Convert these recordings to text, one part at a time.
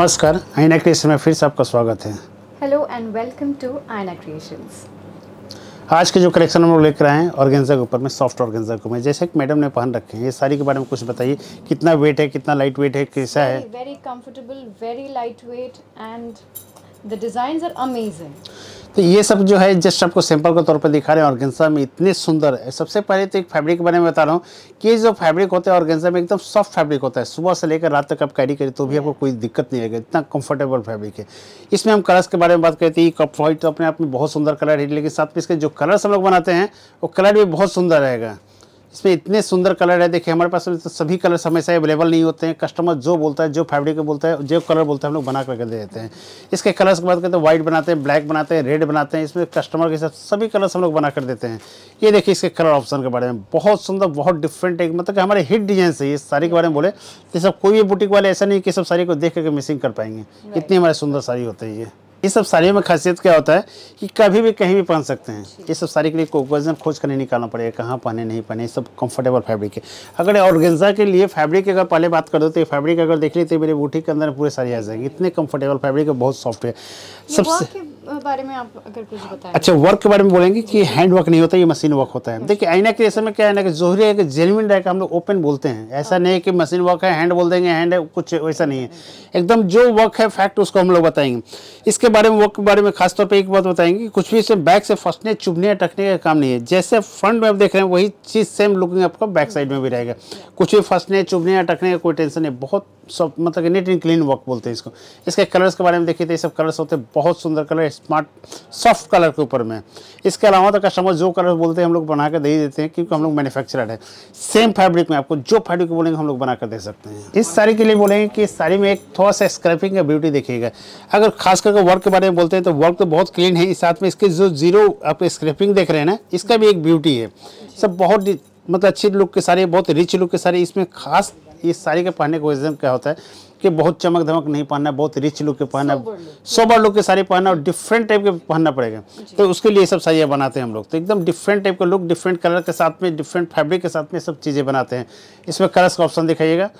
नमस्कार आइना क्रिएशन में फिर से आपका स्वागत है hello and welcome to Aaina creations आज के जो कलेक्शन हम लोग लेकर आए हैं ऑर्गेंजा के ऊपर में सॉफ्ट ऑर्गेंजा के ऊपर जैसे कि मैडम ने पहन रखे हैं ये सारी के बारे में कुछ बताइए कितना वेट है कितना लाइट वेट है कैसा है very comfortable very light weight and the design are amazing तो ये सब जो है जस्ट आपको सैंपल के तौर पर दिखा रहे हैं ऑर्गेंजा में इतने सुंदर है सबसे पहले तो एक फैब्रिक के बारे में बता रहा हूँ कि ये जो फैब्रिक होता है ऑर्गेंजा में एकदम सॉफ्ट फैब्रिक होता है सुबह से लेकर रात तक आप कैरी करें तो भी आपको कोई दिक्कत नहीं आएगा इतना कंफर्टेबल फैब्रिक है इसमें हम कलर्स के बारे में बात करते हैं कप वाइट तो अपने आप में बहुत सुंदर कलर है लेकिन साथ में इसके जो कलर्स हम लोग बनाते हैं वो कलर भी बहुत सुंदर रहेगा इसमें इतने सुंदर कलर है देखिए हमारे पास तो सभी कलर समय से अवेलेबल नहीं होते हैं कस्टमर जो बोलता है जो फैब्रिक बोलता है जो कलर बोलता है हम लोग बना करके दे देते हैं इसके कलर्स की बात करते हैं व्हाइट बनाते हैं ब्लैक बनाते हैं रेड बनाते हैं इसमें कस्टमर के हिसाब सभी कलर्स हम लोग बना कर देते हैं ये देखिए इसके कलर ऑप्शन के बारे में बहुत सुंदर बहुत डिफरेंट एक मतलब कि हमारे हिट डिजाइन से ये साड़ी के बारे में बोले तो सब कोई भी बुटीक वाले ऐसा नहीं कि सब साड़ी को देख करके मिसिंग कर पाएंगे इतनी हमारे सुंदर साड़ी होती है ये ये सब साड़ियों में खासियत क्या होता है कि कभी भी कहीं भी पहन सकते हैं ये सब साड़ी के लिए वजन खोज कर नहीं निकालना पड़ेगा कहाँ पहने नहीं पहने सब कंफर्टेबल फैब्रिक है अगर ऑर्गेंजा के लिए फैब्रिक अगर पहले बात कर दो तो ये फैब्रिक अगर देख लेते तो मेरे बूटी के अंदर पूरे साड़ी आ जाएंगे इतने कम्फर्टेबल फैब्रिक है बहुत सॉफ्ट है सबसे बारे में आप अगर कुछ बताएं अच्छा वर्क के बारे में बोलेंगे कि हैंड वर्क नहीं होता ये मशीन वर्क होता है अच्छा। देखिए आईना के रेशम में क्या है ना कि जोहरी है कि जेनविन रह हम लोग ओपन बोलते हैं ऐसा हाँ। नहीं है कि मशीन वर्क है हैंड बोल देंगे हैंड है कुछ वैसा नहीं है एकदम जो वर्क है फैक्ट उसको हम लोग बताएंगे इसके बारे में वर्क के बारे में खासतौर पर एक बात बताएंगे कुछ भी बैक से फंसने चुभने या टकने का काम नहीं है जैसे फ्रंट में आप देख रहे हैं वही चीज़ सेम लुकिंग आपका बैक साइड में भी रहेगा कुछ भी फंसने चुभने या टकने का कोई टेंशन नहीं बहुत सब मतलब नीट एंड क्लीन वर्क बोलते हैं इसको इसके कलर्स के बारे में देखिए तो ये सब कलर्स होते हैं बहुत सुंदर कलर स्मार्ट सॉफ्ट कलर के ऊपर में इसके अलावा तो कस्टमर जो कलर बोलते हैं हम लोग बना कर दे ही देते हैं क्योंकि हम लोग मैन्युफैक्चरर है सेम फैब्रिक में आपको जो फैब्रिक बोलेंगे हम लोग बना कर दे सकते हैं इस साड़ी के लिए बोलेंगे कि इस साड़ी में एक थोड़ा सा स्क्रैपिंग का ब्यूटी देखिएगा अगर खास करके वर्क के बारे में बोलते हैं तो वर्क तो बहुत क्लीन है इस साथ में इसके जो जीरो आप स्क्रैपिंग देख रहे हैं ना इसका भी एक ब्यूटी है सब बहुत मतलब अच्छी लुक के सारे बहुत रिच लुक के सारे इसमें खास ये साड़ी के पहनने का रीज़न क्या होता है कि बहुत चमक धमक नहीं पहनना बहुत रिच लुक के पहनना सोबर लुक की साड़ी पहनना और डिफरेंट टाइप के पहनना पड़ेगा तो उसके लिए सब साड़ियाँ बनाते हैं हम लोग तो एकदम डिफरेंट टाइप का लुक डिफरेंट कलर के साथ में डिफरेंट फैब्रिक के साथ में सब चीज़ें बनाते हैं इसमें कलर्स का ऑप्शन दिखाइएगा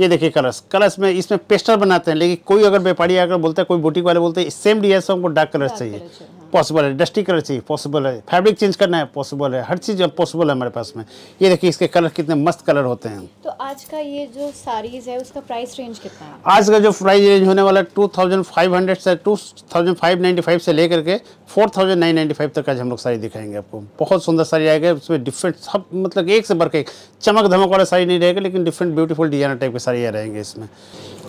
ये देखिए कलर्स कलर्स में इसमें पेस्टर बनाते हैं लेकिन कोई अगर व्यापारी आकर बोलता है कोई बुटीक वाले बोलते हैं सेम डिजाइन से हमको डार्क कलर चाहिए पॉसिबल है डस्टी कलर चाहिए पॉसिबल है फैब्रिक चेंज करना है पॉसिबल है हर चीज़ पॉसिबल है हमारे पास में ये देखिए इसके कलर कितने मस्त कलर होते हैं तो आज का ये जो साड़ीज़ है उसका प्राइस रेंज कितना है आज का जो प्राइस रेंज होने वाला है टू थाउजेंड फाइव हंड्रेड से two thousand five ninety five से लेकर के four thousand nine ninety five तक आज हम लोग साड़ी दिखाएंगे आपको बहुत सुंदर साड़ी आएगा उसमें डिफरेंट सब मतलब एक से बढ़ के चमक धमक वाला साड़ी नहीं रहेगा लेकिन डिफरेंट ब्यूटीफुल डिजाइनर टाइप की साड़ियाँ रहेंगे इसमें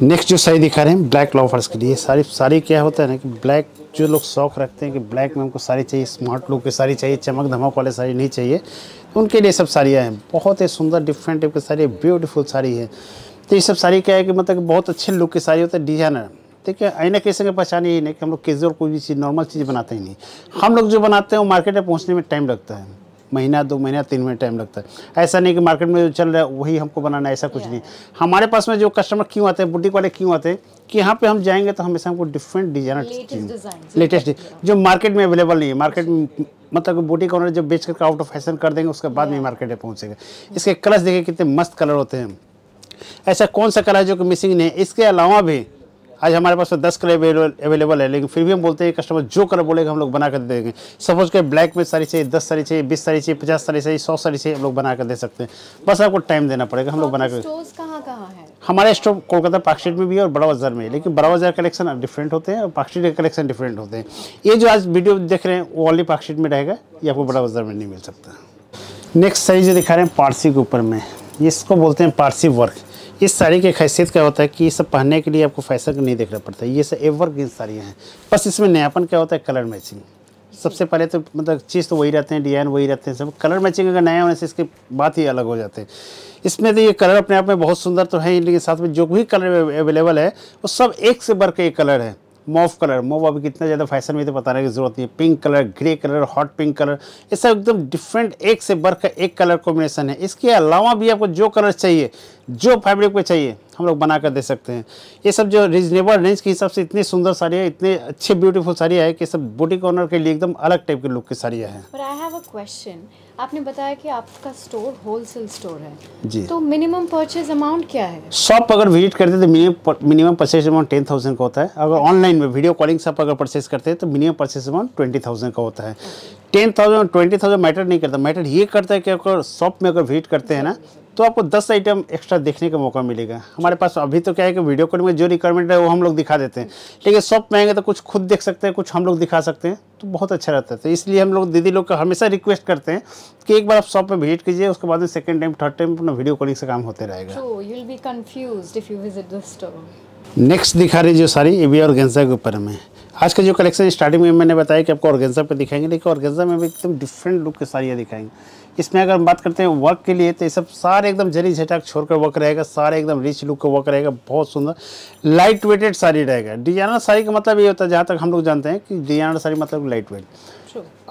नेक्स्ट जो साड़ी दिखा रहे हैं ब्लैक लॉफर्स के लिए साड़ी साड़ी क्या होता है ना कि ब्लैक जो लोग शौक रखते हैं कि ब्लैक में हमको साड़ी चाहिए स्मार्ट लुक की साड़ी चाहिए चमक धमक वाली साड़ी नहीं चाहिए तो उनके लिए सब साड़ियाँ हैं बहुत ही सुंदर डिफरेंट टाइप की साड़ी ब्यूटीफुल साड़ी है तो ये सब साड़ी क्या है कि मतलब बहुत अच्छे लुक की साड़ी होता है डिजाइनर ठीक है आईना कैसे के पहचान ही नहीं कि हम लोग कैजुअल कोई भी चीज़ नॉर्मल चीज़ बनाते ही नहीं हम लोग जो बनाते हैं वो मार्केट में पहुँचने में टाइम लगता है महीना दो महीना तीन महीने टाइम लगता है ऐसा नहीं कि मार्केट में जो चल रहा है वही हमको बनाना है ऐसा कुछ नहीं हमारे पास में जो कस्टमर क्यों आते हैं बुटीक वाले क्यों आते हैं कि यहाँ पे हम जाएंगे तो हमेशा हमको डिफरेंट डिजाइनर लेटेस्ट जो मार्केट में अवेलेबल नहीं है मार्केट में मतलब बूटी कॉर्नर जब बेच करके आउट ऑफ फैशन कर देंगे उसके बाद में मार्केट में पहुँचेगा इसके कलर्स देखिए कितने मस्त कलर होते हैं ऐसा कौन सा कलर जो कि मिसिंग नहीं है इसके अलावा भी आज हमारे पास तो दस कलर अवेलेबल है लेकिन फिर भी हम बोलते हैं कस्टमर जो कलर बोलेगा हम लोग बना कर देंगे सपोज के ब्लैक में साड़ी चाहिए दस साड़ी चाहिए बीस साड़ी चाहिए पचास साड़ी चाहिए सौ साड़ी चाहिए हम लोग बना कर दे सकते हैं बस आपको टाइम देना पड़ेगा हम लोग बना कर हमारे स्टोर कोलकाता पार्क स्ट्रीट में भी है और बड़ा बाजार में है लेकिन बड़ा बाजार कलेक्शन डिफरेंट होते हैं और पार्क स्ट्रीट के कलेक्शन डिफरेंट होते हैं ये जो आज वीडियो देख रहे हैं वो ओनली पार्क स्ट्रीट में रहेगा ये आपको बड़ा बाजार में नहीं मिल सकता नेक्स्ट साइज दिखा रहे हैं पारसी के ऊपर में इसको बोलते हैं पारसी वर्क इस साड़ी की खैसियत क्या होता है कि ये सब पहनने के लिए आपको फैशन नहीं देखना पड़ता ये सब एवर ग्रीन साड़ियाँ हैं बस इसमें नयापन क्या होता है कलर मैचिंग सबसे पहले तो मतलब चीज़ तो वही रहते हैं डिज़ाइन वही रहते हैं सब कलर मैचिंग अगर नया होने से इसके बात ही अलग हो जाते हैं इसमें तो ये कलर अपने आप में बहुत सुंदर तो है लेकिन साथ में जो भी कलर अवेलेबल है वो सब एक से बढ़ के एक कलर है मोव कलर मोव अभी कितना ज़्यादा फैशन में तो बताने की जरूरत नहीं है pink colour grey colour hot pink colour ये सब एकदम डिफरेंट एक से बढ़ का एक कलर कॉम्बिनेशन है इसके अलावा भी आपको जो कलर चाहिए जो फैब्रिक पे चाहिए हम लोग बना कर दे सकते हैं ये सब जो रिजनेबल रेंज के हिसाब से इतनी सुंदर साड़ियाँ इतने अच्छे ब्यूटीफुल साड़ी है कि सब बूटी कॉर्नर के लिए एकदम अलग टाइप के लुक की साड़ियाँ हैं पर आई हैव अ क्वेश्चन आपने बताया कि आपका स्टोर होलसेल स्टोर है जी तो मिनिमम परचेज अमाउंट क्या है शॉप अगर विजिट करते हैं तो minimum purchase amount ten thousand का होता है अगर ऑनलाइन में वीडियो कॉलिंग से आप अगर परचेज करते हैं तो minimum purchase amount twenty thousand का होता है ten thousand twenty thousand matter नहीं करता मैटर ये करता है कि अगर शॉप में अगर विजिट करते हैं ना तो आपको 10 आइटम एक्स्ट्रा देखने का मौका मिलेगा हमारे पास अभी तो क्या है कि वीडियो कॉल में जो रिक्वायरमेंट है वो हम लोग दिखा देते हैं लेकिन सब महंगे तो कुछ खुद देख सकते हैं कुछ हम लोग दिखा सकते हैं तो बहुत अच्छा रहता है तो इसलिए हम लोग दीदी लोग का हमेशा रिक्वेस्ट करते हैं कि एक बार आप शॉप में विजिट कीजिए उसके बाद में सेकंड टाइम थर्ड टाइम अपना वीडियो कॉलिंग से काम होते रहेगा नेक्स्ट so, दिखा रही जो सारी ये भी ऑर्गेन्जा के ऊपर में आज का जो कलेक्शन स्टार्टिंग में मैंने बताया कि आपको ऑर्गेन्जा पे दिखाएंगे लेकिन ऑर्गेन्जा में भी एकदम डिफरेंट लुक की साड़ियाँ दिखाएंगे इसमें अगर हम बात करते हैं वर्क के लिए तो ये सब सारे एकदम जरी झटाक छोड़कर वर्क रहेगा सारे एकदम रिच लुक का वर्क रहेगा बहुत सुंदर लाइट वेटेड साड़ी रहेगा डिजाइनर साड़ी का मतलब ये होता है जहाँ तक हम लोग जानते हैं कि डिजाइनर साड़ी मतलब लाइट वेट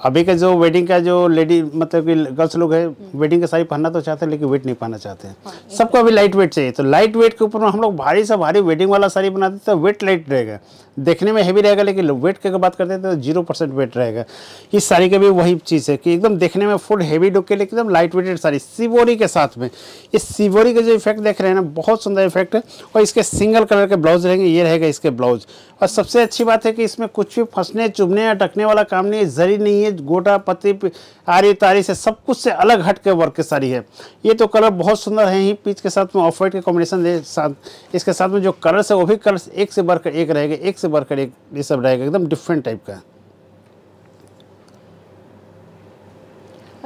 अभी का जो वेडिंग का जो लेडी मतलब कि गर्ल्स लोग है वेडिंग हम्म। का साड़ी पहनना तो चाहते हैं लेकिन वेट नहीं पहनना चाहते हैं हाँ, तो सबको अभी लाइट वेट चाहिए तो लाइट वेट के ऊपर हम लोग भारी से भारी वेडिंग वाला साड़ी बनाते हैं तो वेट लाइट रहेगा देखने में हैवी रहेगा लेकिन वेट की बात करते हैं तो जीरो परसेंट वेट रहेगा इस साड़ी का भी वही चीज़ है कि एकदम देखने में फुल हैवी लुक के मटेरियल एकदम लाइट वेटेड सारी सिवोरी के साथ में इस सिवोरी का जो इफेक्ट देख रहे हैं ना बहुत सुंदर इफेक्ट है और इसके सिंगल कलर के ब्लाउज रहेंगे ये रहेगा इसके ब्लाउज और सबसे अच्छी बात है कि इसमें कुछ भी फंसने चुभने या टकने वाला काम नहीं है जरी नहीं है गोटा पत्ती आरी तारी से सब कुछ से अलग हट के वर्क के सारी है ये तो कलर बहुत सुंदर है ही पीच के साथ में ऑफ वाइट के कॉम्बिनेशन साथ इसके साथ में जो कलर्स है वो भी कलर्स एक से बढ़कर एक रहेगा एक से बढ़कर एक ये सब रहेगा एकदम डिफरेंट टाइप का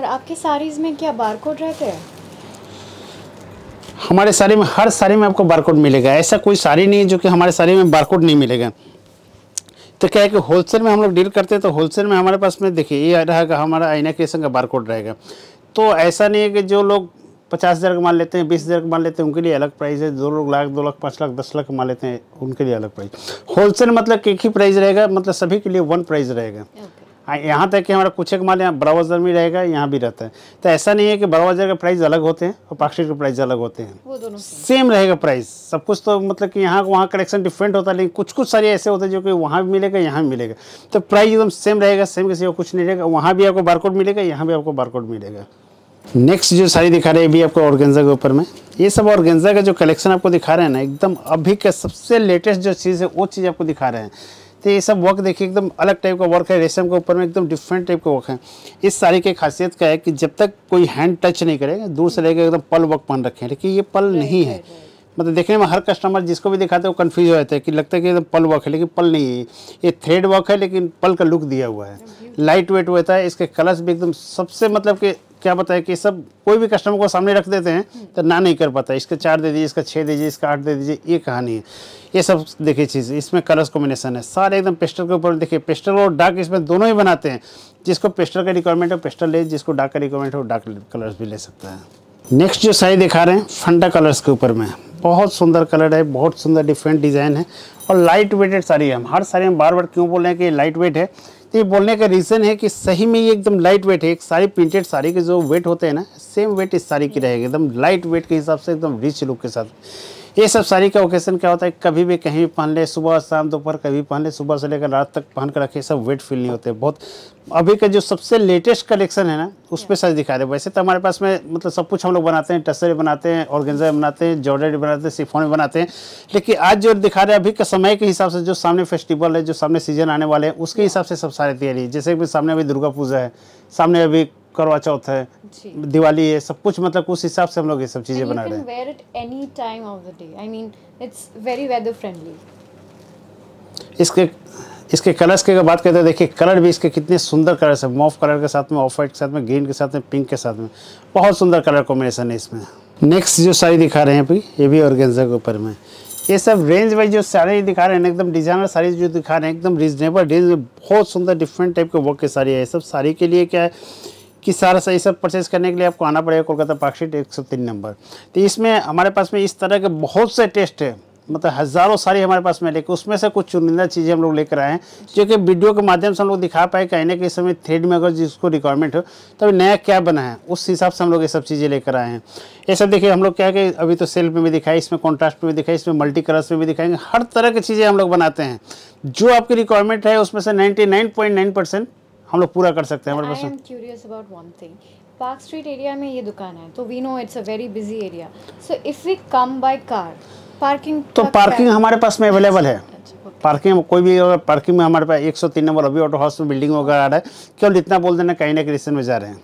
और आपकी साड़ीज़ में क्या बारकोड रहते हैं हमारे साड़ी में हर साड़ी में आपको बारकोड मिलेगा ऐसा कोई साड़ी नहीं है जो कि हमारे साड़ी में बारकोड नहीं मिलेगा तो क्या है कि होलसेल में हम लोग डील करते हैं तो होलसेल में हमारे पास में देखिए ये रहेगा हमारा आईना क्रिएशन का बारकोड रहेगा तो ऐसा नहीं है कि जो लोग पचास हज़ार का मान लेते हैं बीस हज़ार का मान लेते हैं उनके लिए अलग प्राइस है दो लोग लाख दो लाख पाँच लाख दस लाख मान लेते हैं उनके लिए अलग प्राइस होलसेल मतलब एक ही प्राइस रहेगा मतलब सभी के लिए वन प्राइस रहेगा यहाँ तक कि हमारा कुछ एक माल यहाँ ब्राउजर में रहेगा यहाँ भी रहता है तो ऐसा नहीं है कि ब्राउजर का प्राइस अलग होते हैं और पार्कशीट के प्राइस अलग होते हैं सेम रहेगा प्राइस सब कुछ तो मतलब कि यहाँ वहाँ कलेक्शन डिफरेंट होता है लेकिन कुछ कुछ सारे ऐसे होते हैं जो कि वहाँ भी मिलेगा यहाँ भी मिलेगा तो प्राइस एकदम सेम रहेगा सेम के को कुछ नहीं रहेगा वहाँ भी आपको बारकोड मिलेगा यहाँ भी आपको बारकोड मिलेगा नेक्स्ट जो साड़ी दिखा रहे हैं भी आपको ऑर्गेंजा के ऊपर में ये सब ऑर्गेंजा का जो कलेक्शन आपको दिखा रहे हैं ना एकदम अभी का सबसे लेटेस्ट जो चीज़ है वो चीज़ आपको दिखा रहे हैं तो ये सब वर्क देखिए एकदम अलग टाइप का वर्क है रेशम के ऊपर में एकदम डिफरेंट टाइप का वर्क है इस साड़ी की खासियत का है कि जब तक कोई हैंड टच नहीं करेगा दूर से लेकर एकदम पल वर्क पहन रखे हैं ये पल नहीं है मतलब देखने में हर कस्टमर जिसको भी दिखाते हैं वो कन्फ्यूज हो जाता है कि लगता है कि एकदम पल वर्क है लेकिन पल नहीं है ये थ्रेड वर्क है लेकिन पल का लुक दिया हुआ है लाइट वेट होता है इसके कलर्स भी एकदम सबसे मतलब कि क्या पता है कि सब कोई भी कस्टमर को सामने रख देते हैं हम्म। तो ना नहीं कर पाता इसका चार दे दीजिए इसका छः दे दीजिए इसका आठ दे दीजिए ये कहानी है ये सब देखिए चीज़ इसमें कलर्स कॉम्बिनेशन है सारे एकदम पेस्टल के ऊपर देखिए पेस्टल और डार्क इसमें दोनों ही बनाते हैं जिसको पेस्टल का रिक्वायरमेंट है पेस्टल ले जिसको डार्क का रिक्वायरमेंट है वो डार्क कलर्स भी ले सकता है नेक्स्ट जो साड़ी दिखा रहे हैं फंडा कलर्स के ऊपर में बहुत सुंदर कलर है बहुत सुंदर डिफरेंट डिज़ाइन है और लाइट वेटेड साड़ी है हम हर साड़ी हम बार बार क्यों बोल रहे हैं कि लाइट वेट है तो ये बोलने का रीज़न है कि सही में ये एकदम लाइट वेट है एक साड़ी प्रिंटेड साड़ी के जो वेट होते हैं ना सेम वेट इस साड़ी की रहेगी एकदम लाइट वेट के हिसाब से एकदम रिच लुक के साथ ये सब साड़ी का ओकेशन क्या होता है कभी भी कहीं भी पहन ले सुबह शाम दोपहर कभी पहन ले सुबह से लेकर रात तक पहन कर रखे सब वेट फील नहीं होते बहुत अभी का जो सबसे लेटेस्ट कलेक्शन है ना उस पर सच दिखा रहे वैसे तो हमारे पास में मतलब सब कुछ हम लोग बनाते हैं टसरे बनाते हैं ऑर्गेंजा बनाते हैं जॉर्डर बनाते हैं सिफोन बनाते हैं लेकिन आज जो दिखा रहे हैं अभी के समय के हिसाब से जो सामने फेस्टिवल है जो सामने सीजन आने वाले हैं उसके हिसाब से सब सारे तैयारी है जैसे कि सामने अभी दुर्गा पूजा है सामने अभी करवा चौथ है दिवाली है सब कुछ मतलब उस हिसाब से हम लोग ये सब चीज़ें बना रहे हैं इसके इसके कलर्स की अगर बात करते हैं तो देखिए कलर भी इसके कितने सुंदर कलर है मॉफ कलर के साथ में ऑफ वाइट के साथ में ग्रीन के साथ में पिंक के साथ में बहुत सुंदर कलर कॉम्बिनेशन है इसमें नेक्स्ट जो साड़ी दिखा रहे हैं अभी ये भी ऑर्गेन्जा के ऊपर में ये सब रेंज वाइज जो साड़ी दिखा रहे हैं एकदम डिजाइनर साड़ी जो दिखा रहे हैं एकदम रिजनेबल रेंज में बहुत सुंदर डिफरेंट टाइप के वर्क की साड़ी है ये सब साड़ी के लिए क्या है कि सारा सही सब परचेस करने के लिए आपको आना पड़ेगा कोलकाता पार्कशीट एक सौ तीन नंबर तो इसमें हमारे पास में इस तरह के बहुत से टेस्ट है मतलब हज़ारों सारी हमारे पास में लेकिन उसमें से कुछ चुनिंदा चीज़ें हम लोग लेकर आए हैं जो कि वीडियो के माध्यम से हम लोग दिखा पाए कहीं ना कहीं समय थ्रेड में अगर जिसको रिक्वायरमेंट हो तो नया क्या बना है उस हिसाब से हम लोग ये सब चीज़ें लेकर आए हैं ये सब देखिए हम लोग क्या कि अभी तो सेल में भी दिखाए इसमें कॉन्ट्रास्ट में भी दिखाई इसमें मल्टी कलर्स में भी दिखाएंगे हर तरह की चीज़ें हम लोग बनाते हैं जो आपकी रिक्वायरमेंट है उसमें से नाइन्टी हम लोग पूरा कर सकते हैं हमारे पास पार्क स्ट्रीट एरिया में ये दुकान है तो we know it's a very busy area so if we come by car parking तो पार्किंग हमारे पास में अवेलेबल है पार्किंग अच्छा, में कोई भी अगर पार्किंग में हमारे पास 103 नंबर अभी ऑटो हाउस में बिल्डिंग वगैरह आ रहा है केवल इतना बोल देना कहीं ना कहीं रिसन में जा रहे हैं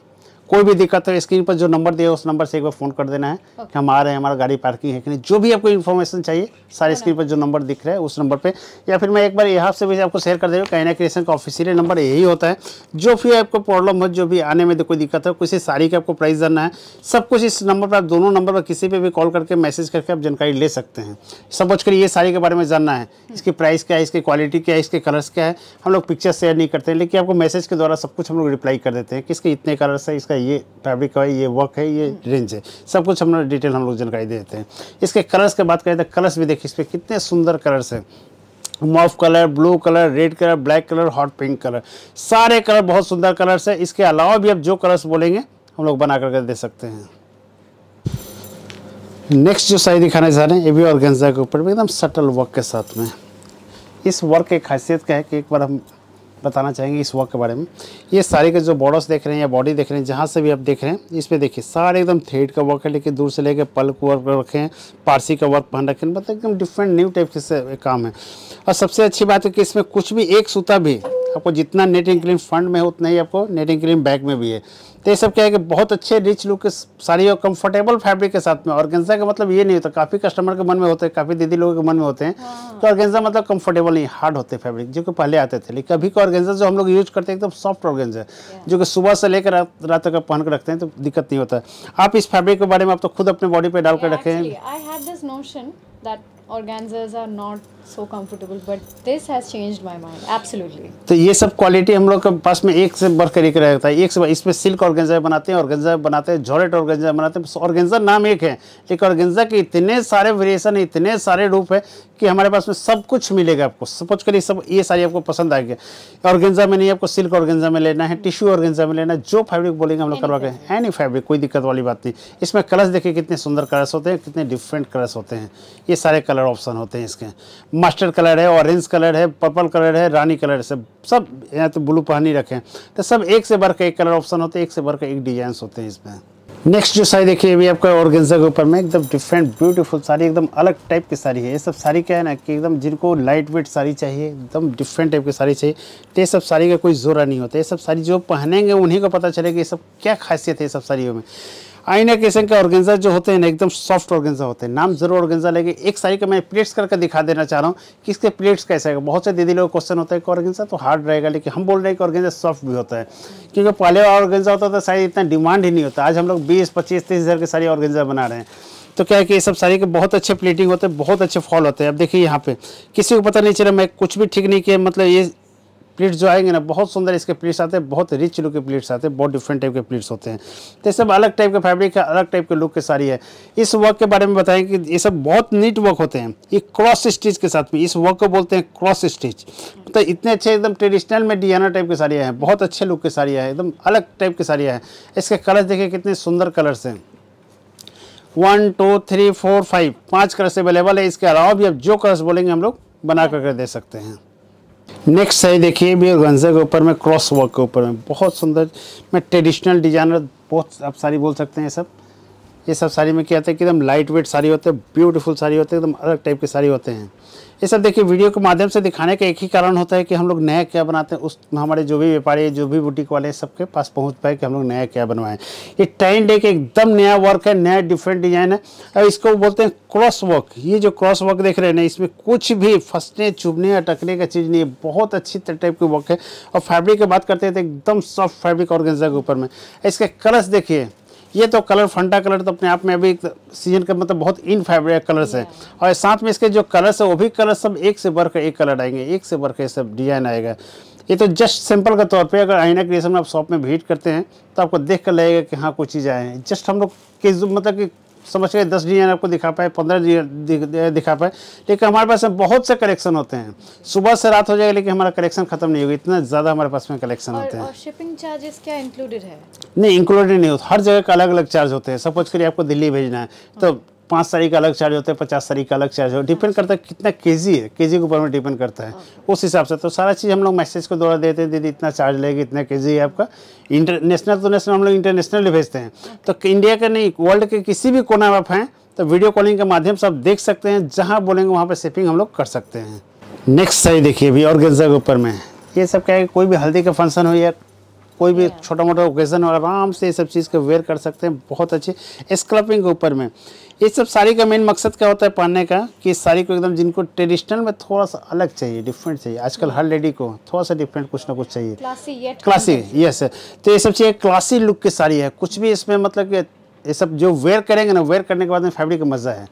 कोई भी दिक्कत है स्क्रीन पर जो नंबर दिया उस नंबर से एक बार फ़ोन कर देना है कि हम आ रहे हैं हमारा गाड़ी पार्किंग है कि नहीं जो भी आपको इन्फॉर्मेशन चाहिए सारे स्क्रीन पर जो नंबर दिख रहा है उस नंबर पर या फिर मैं एक बार यहाँ से भी आपको शेयर कर दे रहा हूँ कहना का ऑफिसियल नंबर यही होता है जो भी आपको प्रॉब्लम हो जो भी आने में कोई दिक्कत हो किसी साड़ी का आपको प्राइस जानना है सब कुछ इस नंबर पर आप दोनों नंबर पर किसी पर भी कॉल करके मैसेज करके आप जानकारी ले सकते हैं सब कुछ ये साड़ी के बारे में जानना है इसकी प्राइस क्या है इसकी क्वालिटी क्या है इसके कलर्स क्या है हम लोग पिक्चर शेयर नहीं करते लेकिन आपको मैसेज के द्वारा सब कुछ हम लोग रिप्लाई कर देते हैं इसके इतने कलर्स है इसका है ये फैब्रिक है ये वर्क है ये रेंज है सब कुछ हम डिटेल हम लोग जानकारी दे देते हैं इसके कलर्स की बात करें तो कलर्स भी देखिए इस पर कितने सुंदर कलर्स हैं mauve colour blue colour red colour black colour hot pink colour सारे कलर बहुत सुंदर कलर्स हैं इसके अलावा भी आप जो कलर्स बोलेंगे हम लोग बना करके दे सकते हैं नेक्स्ट जो साइज दिखाने जा रहे हैं ये भी ऑर्गेन्जा के ऊपर एकदम सटल वर्क के साथ में इस वर्क की खासियत क्या है कि एक बार हम बताना चाहेंगे इस वर्क के बारे में ये सारे के जो बॉर्डर्स देख रहे हैं या बॉडी देख रहे हैं जहाँ से भी आप देख रहे हैं इस पर देखिए सारे एकदम थ्रेड का वर्क है लेकिन दूर से लेके पल को वर्क रखे हैं पारसी का वर्क पहन रखे हैं मतलब एकदम डिफरेंट न्यू टाइप के काम है और सबसे अच्छी बात है कि इसमें कुछ भी एक सूता भी आपको जितना नेटिंग क्रीम फ्रंट में है उतना ही आपको नेटिंग क्रीम बैक में भी है तो ये सब क्या है कि बहुत अच्छे रिच लुक के साड़ी और कंफर्टेबल फैब्रिक के साथ में ऑर्गेन्जा का मतलब ये नहीं होता काफ़ी कस्टमर के मन में होते हैं काफ़ी दीदी लोगों के मन में होते हैं हाँ। तो ऑर्गेंजा मतलब कंफर्टेबल नहीं हार्ड होते फैब्रिक जो कि पहले आते थे लेकिन अभी का ऑर्गेंजा जो हम लोग यूज करते हैं एकदम तो सॉफ्ट ऑर्गेंजा जो कि सुबह से लेकर रात तक पहन कर रखते हैं तो दिक्कत नहीं होता आप इस फैब्रिक के बारे में आप तो खुद अपने बॉडी पर डाल कर रखें organzas are not so comfortable but this has changed my mind absolutely तो ये सब क्वालिटी हम लोग के पास में एक से बढ़कर एक रहता है एक से इसमें सिल्क ऑर्गेन्जा बनाते हैं ऑर्गेन्जा बनाते हैं जॉरेट ऑर्गेन्जा बनाते हैं ऑर्गेन्जा नाम एक है लेकिन ऑर्गेन्जा के इतने सारे वेरिएशन इतने सारे रूप है कि हमारे पास में सब कुछ मिलेगा आपको सपोज करिए सब ये सारी आपको पसंद आएगी ऑर्गेंजा में नहीं आपको सिल्क ऑर्गेंजा में लेना है टिश्यू ऑर्गेंजा में लेना है जो फैब्रिक बोलेंगे हम लोग करवा के एनी फैब्रिक कोई दिक्कत वाली बात नहीं इसमें कलर्स देखिए कितने सुंदर कलर्स होते हैं कितने डिफरेंट कलर्स होते हैं ये सारे कलर ऑप्शन होते हैं इसके मास्टर्ड कलर है ऑरेंज कलर है पर्पल कलर है रानी कलर सब सब यहाँ तो ब्लू पहन ही रखें तो सब एक से बढ़ के एक कलर ऑप्शन होते हैं एक से बढ़ के एक डिजाइन होते हैं इसमें नेक्स्ट जो साड़ी देखिए अभी आपका ऑर्गेन्जा के ऊपर में एकदम डिफरेंट ब्यूटीफुल साड़ी एकदम अलग टाइप की साड़ी है ये सब साड़ी क्या है ना कि एकदम जिनको लाइट वेट साड़ी चाहिए एकदम डिफरेंट टाइप की साड़ी चाहिए तो ये सब साड़ी का कोई जोरा नहीं होता ये सब साड़ी जो पहनेंगे उन्हीं को पता चलेगा ये सब क्या खासियत है ये सब साड़ियों में आइन किस्म के ऑर्गेंजा जो होते हैं ना एकदम सॉफ्ट ऑर्गेंजा होते हैं नाम जरूर ऑर्गेंजा लेंगे एक साड़ी का मैं प्लेट्स करके दिखा देना चाह रहा हूँ कि इसके प्लेट्स कैसे है बहुत से दीदी लोग क्वेश्चन होता है कि ऑर्गेंजा तो हार्ड रहेगा लेकिन हम बोल रहे हैं कि ऑर्गेंजा सॉफ्ट भी होता है क्योंकि पहले ऑर्गेंजा होता था साड़ी इतना डिमांड ही नहीं होता आज हम लोग बीस पच्चीस तीस हज़ार के साड़ी ऑर्गेंजा बना रहे हैं तो क्या है कि ये सब साड़ी के बहुत अच्छे प्लेटिंग होते हैं बहुत अच्छे फॉल होते हैं अब देखिए यहाँ पे किसी को पता नहीं चला मैं कुछ भी ठीक नहीं किया मतलब ये प्लेट्स जो आएंगे ना बहुत सुंदर इसके प्लेट्स आते हैं बहुत रिच लुक के प्लेट्स आते हैं बहुत डिफरेंट टाइप के प्लेट्स होते हैं तो सब अलग टाइप के फैब्रिक है अलग टाइप के लुक के सारी है इस वर्क के बारे में बताएं कि ये सब बहुत नीट वर्क होते हैं ये क्रॉस स्टिच के साथ में इस वर्क को बोलते हैं क्रॉस स्टिच तो इतने अच्छे एकदम ट्रेडिशनल में डियाना टाइप के साड़ियाँ हैं बहुत अच्छे लुक के साड़ियाँ हैं एकदम अलग टाइप की साड़ियाँ हैं इसके कलर्स देखिए कितने सुंदर कलर्स हैं one two three four five पाँच कलर्स अवेलेबल है इसके अलावा भी अब जो कलर्स बोलेंगे हम लोग बना करके दे सकते हैं नेक्स्ट है देखिए भी गंजे के ऊपर में क्रॉस वर्क के ऊपर में बहुत सुंदर में ट्रेडिशनल डिजाइनर बहुत आप सारी बोल सकते हैं सब ये सब साड़ी में क्या होता है कि एकदम लाइट वेट साड़ी होते हैं ब्यूटीफुल साड़ी होते हैं एकदम अलग टाइप के साड़ी होते हैं ये सब देखिए वीडियो के माध्यम से दिखाने का एक ही कारण होता है कि हम लोग नया क्या बनाते हैं उस हमारे जो भी व्यापारी जो भी बुटीक वाले सबके पास पहुंच पाए कि हम लोग नया क्या बनवाएं ये टेन डे के एकदम नया वर्क है नया डिफरेंट डिजाइन है और इसको बोलते हैं क्रॉस वर्क ये जो क्रॉस वर्क देख रहे हैं ना इसमें कुछ भी फंसने चुभने या टकने का चीज़ नहीं है बहुत अच्छी टाइप की वर्क है और फैब्रिक की बात करते हैं तो एकदम सॉफ्ट फैब्रिक और के ऊपर में इसका कलर्स देखिए ये तो कलर फंडा कलर तो अपने आप में अभी सीजन का मतलब बहुत इन फेवरेट कलर्स है और साथ में इसके जो कलर्स है वो भी कलर सब एक से बढ़कर एक कलर आएंगे एक से बढ़कर सब डिजाइन आएगा ये तो जस्ट सिंपल के तौर पे अगर आईना क्रिएशन में आप शॉप में विजिट करते हैं तो आपको देख कर लगेगा कि हाँ कुछ चीज़ आए हैं जस्ट हम लोग के मतलब कि समझ के दस डिजाइन आपको दिखा पाए पंद्रह डिजाइन दिखा पाए लेकिन हमारे पास में बहुत से कलेक्शन होते हैं सुबह से रात हो जाएगा लेकिन हमारा कलेक्शन खत्म नहीं होगा इतना ज़्यादा हमारे पास में कलेक्शन होते हैं शिपिंग चार्जेस क्या इंक्लूडेड है नहीं इंक्लूडेड नहीं होता हर जगह का अलग अलग चार्ज होते हैं सपोज करिए आपको दिल्ली भेजना है तो पाँच तारीख का अलग चार्ज होता है पचास तारीख का अलग चार्ज होता है डिपेंड करता है कितना के जी है के जी के ऊपर में डिपेंड करता है हाँ। उस हिसाब से तो सारा चीज़ हम लोग मैसेज के द्वारा देते हैं दीदी इतना चार्ज लगेगा इतना के जी है आपका इंटरनेशनल तो नेशनल हम लोग इंटरनेशनल भेजते हैं हाँ। तो इंडिया का नहीं वर्ल्ड के किसी भी कोना में आप हैं तो वीडियो कॉलिंग के माध्यम से आप देख सकते हैं जहाँ बोलेंगे वहाँ पर शिपिंग हम लोग कर सकते हैं नेक्स्ट साइड देखिए अभी और गेंजा के ऊपर में ये सब क्या है कोई भी हल्दी का फंक्शन हो या कोई भी छोटा मोटा ओकेजन हो आराम से ये सब चीज़ को वेयर कर सकते हैं बहुत अच्छे स्कल्पिंग के ऊपर में ये सब साड़ी का मेन मकसद क्या होता है पहनने का कि साड़ी को एकदम जिनको ट्रेडिशनल में थोड़ा सा अलग चाहिए डिफरेंट चाहिए आजकल हर लेडी को थोड़ा सा डिफरेंट कुछ ना कुछ चाहिए क्लासी क्लासी यस तो ये सब चाहिए क्लासी लुक की साड़ी है कुछ भी इसमें मतलब कि ये सब जो वेयर करेंगे ना वेयर करने के बाद में फैब्रिक का मज़ा है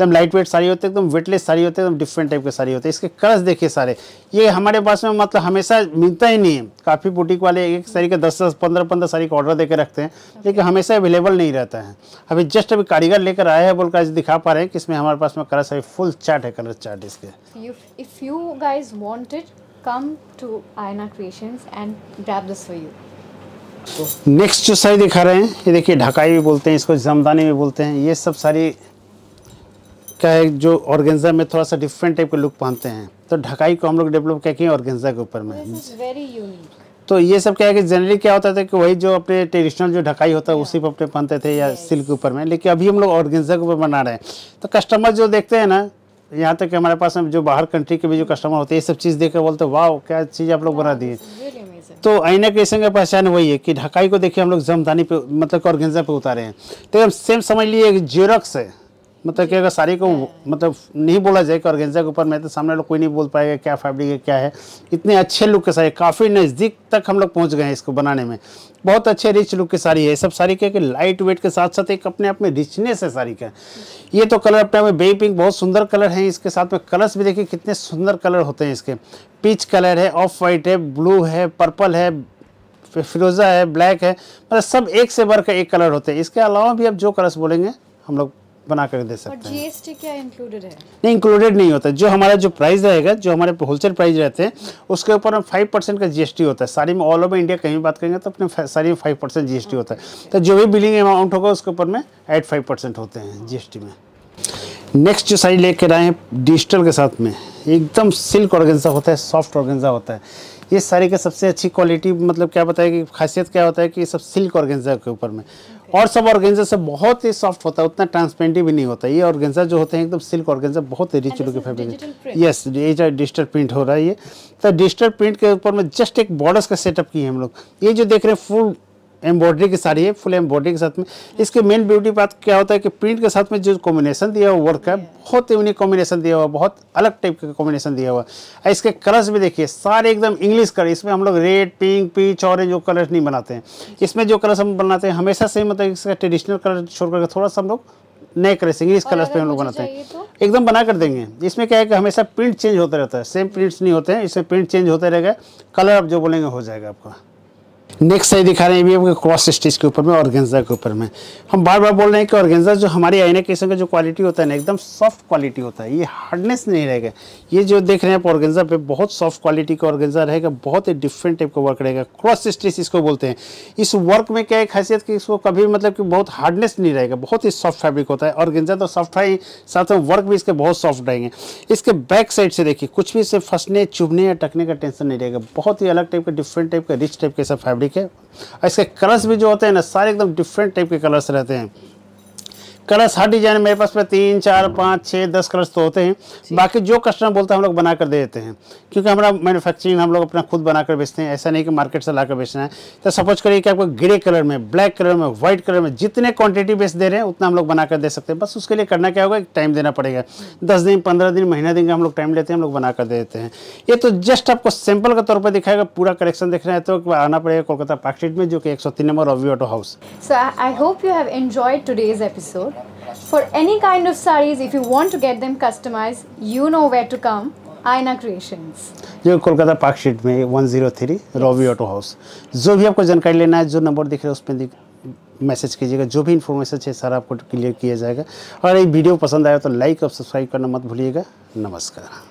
एकदम लाइट वेट साड़ी होते हैं एकदम वेटलेस साड़ी होते हैं एकदम डिफरेंट टाइप के साड़ी होते हैं इसके कलर्स देखिए सारे ये हमारे पास में मतलब हमेशा मिलता ही नहीं है काफ़ी बुटीक वाले एक साड़ी का दस दस पंद्रह पंद्रह साड़ी का ऑर्डर दे रखते हैं लेकिन हमेशा अवेलेबल नहीं रहता है अभी जस्ट अभी कारीगर लेकर आए हैं बोलकर दिखा पा रहे हैं कि इसमें हमारे पास में कलर सारी फुल चार्ट है कलर चार्ट इसके if you guys wanted come to Aayna Creations and you next जो साड़ी दिखा रहे हैं ये देखिए ढकाई भी बोलते हैं इसको जमदानी भी बोलते हैं ये सब सारी का है जो ऑर्गेंजा में थोड़ा सा डिफरेंट टाइप का लुक पहनते हैं तो ढकाई को हम लोग डेवलप क्या किए ऑर्गेंजा के ऊपर में तो ये सब क्या है कि जनरली क्या होता था कि वही जो अपने ट्रेडिशनल जो ढकाई होता है उसी पर अपने पहनते थे या सिल्क के ऊपर में लेकिन अभी हम लोग ऑर्गेंजा के ऊपर बना रहे हैं तो कस्टमर जो देखते हैं ना यहाँ तक हमारे पास जो बाहर कंट्री के भी जो कस्टमर होते हैं ये सब चीज़ देख बोलते वाह क्या चीज़ आप लोग बना दिए तो आईना के संग पहचान वही है कि ढकाई को देखिए हम लोग जमदानी पे मतलब ऑर्गेंजा पे उतारे हैं तो हम सेम समझ लिए जेरोक्स है मतलब कि अगर साड़ी को मतलब नहीं बोला जाए कि ऑर्गेंजा के ऊपर मैं तो सामने लोग कोई नहीं बोल पाएगा क्या फैब्रिक है क्या है इतने अच्छे लुक के साड़ी काफ़ी नज़दीक तक हम लोग पहुंच गए हैं इसको बनाने में बहुत अच्छे रिच लुक की साड़ी है सब साड़ी क्या कि लाइट वेट के साथ साथ एक अपने आप में रिचनेस है साड़ी का ये तो कलर अपने में बेबी पिंक बहुत सुंदर कलर है इसके साथ में कलर्स भी देखिए कितने सुंदर कलर होते हैं इसके पीच कलर है ऑफ वाइट है ब्लू है पर्पल है फिरोज़ा है ब्लैक है मतलब सब एक से का एक कलर होते हैं इसके अलावा भी आप जो कलर्स बोलेंगे हम लोग बना कर दे सकते हैं जीएसटी क्या इंक्लूडेड है नहीं इंक्लूडेड नहीं होता जो हमारा जो प्राइस रहेगा जो हमारे होलसेल प्राइस रहते हैं उसके ऊपर हम फाइव परसेंट का जीएसटी होता है सारी में ऑल ओवर इंडिया कहीं बात करेंगे तो अपने सारी में फाइव परसेंट जी होता है तो जो भी बिलिंग अमाउंट होगा उसके ऊपर में एट फाइव परसेंट होते हैं जी में नेक्स्ट जो साड़ी लेकर आए हैं डिजिटल के साथ में एकदम सिल्क ऑर्गेंजा होता है सॉफ्ट ऑर्गेंजा होता है ये साड़ी का सबसे अच्छी क्वालिटी मतलब क्या बताएगी खासियत क्या होता है कि ये सब सिल्क ऑर्गेंजा के ऊपर में और सब ऑर्गेंजा सब बहुत ही सॉफ्ट होता है उतना ट्रांसपेरेंटी भी नहीं होता ये ऑर्गेंजा जो होते हैं एकदम सिल्क ऑर्गेंजा बहुत ही रिच लुक फैब्रिक यस ये जो डिजिटल प्रिंट हो रहा है ये तो डिजिटल प्रिंट के ऊपर में जस्ट एक बॉर्डर्स का सेटअप किए हम लोग ये जो देख रहे हैं फुल एम्ब्रॉयडरी की साड़ी है फुल एम्ब्रॉयडरी के साथ में इसके मेन ब्यूटी बात क्या होता है कि प्रिंट के साथ में जो कॉम्बिनेशन दिया हुआ वर्क है बहुत यूनिक कॉम्बिनेशन दिया हुआ बहुत अलग टाइप का कॉम्बिनेशन दिया हुआ है इसके कलर्स भी देखिए सारे एकदम इंग्लिश कलर इसमें हम लोग रेड पिंक पीच ऑरेंज जो कलर्स नहीं बनाते हैं इसमें जो कलर्स हम बनाते हैं हमेशा से मतलब इसका ट्रेडिशनल कलर छोड़ करके थोड़ा सा हम लोग नए से इंग्लिश कलर्स पर हम लोग बनाते हैं तो? एकदम बना कर देंगे इसमें क्या है कि हमेशा प्रिंट चेंज होता रहता है सेम प्रिंट्स नहीं होते हैं इसमें प्रिंट चेंज होते रहेगा कलर आप जो बोलेंगे हो जाएगा आपका नेक्स्ट सही दिखा रहे हैं भी आपके क्रॉस स्टिच के ऊपर में ऑर्गेंजा के ऊपर में हम बार बार बोल रहे हैं कि ऑर्गेंजा जो हमारी आईना केसन का जो क्वालिटी होता है ना एकदम सॉफ्ट क्वालिटी होता है ये हार्डनेस नहीं रहेगा ये जो देख रहे हैं आप ऑर्गेंजा पे बहुत सॉफ्ट क्वालिटी का ऑर्गेंजा रहेगा बहुत ही डिफरेंट टाइप का वर्क रहेगा क्रॉस स्टिच इसको बोलते हैं इस वर्क में क्या एक खासियत कि इसको कभी मतलब कि बहुत हार्डनेस नहीं रहेगा बहुत ही सॉफ्ट फैब्रिक होता है ऑर्गेंजा तो सॉफ्ट है ही साथ में वर्क भी इसके बहुत सॉफ्ट रहेंगे इसके बैक साइड से देखिए कुछ भी इसे फंसने चुभने या टकने का टेंशन नहीं रहेगा बहुत ही अलग टाइप का डिफरेंट टाइप का रिच टाइप का सब फैब्रिक फैब्रिक है इसके कलर्स भी जो होते हैं ना सारे एकदम डिफरेंट टाइप के कलर्स रहते हैं कलर्स हर डिज़ाइन मेरे पास में तीन चार पाँच छः दस कलर्स तो होते हैं बाकी जो कस्टमर बोलता है हम लोग बना कर दे देते हैं क्योंकि हमारा मैन्युफैक्चरिंग हम लोग अपना खुद बना कर बेचते हैं ऐसा नहीं कि मार्केट से ला बेचना है तो सपोज करिए कि आपको ग्रे कलर में ब्लैक कलर में व्हाइट कलर में जितने क्वान्टिटी बेच दे रहे हैं उतना हम लोग बना दे सकते हैं बस उसके लिए करना क्या होगा टाइम देना पड़ेगा दस दिन पंद्रह दिन महीना दिन का हम लोग टाइम लेते हैं हम लोग बना दे देते हैं ये तो जस्ट आपको सिंपल के तौर पर दिखाएगा पूरा कलेक्शन देखना है तो आना पड़ेगा कोलकाता पार्क स्ट्रीट में जो कि एक number U auto house I hope you have enjoyed today's episode For any kind of sarees, if you want to get them customized, you know where to come. Aayna Creations जो Kolkata park street में 103 Robbie auto house जो भी आपको जानकारी लेना है जो number दिख रहा है उस पर मैसेज कीजिएगा जो भी इन्फॉर्मेशन है सारा आपको क्लियर किया जाएगा और ये वीडियो पसंद आया तो लाइक और सब्सक्राइब करना मत भूलिएगा नमस्कार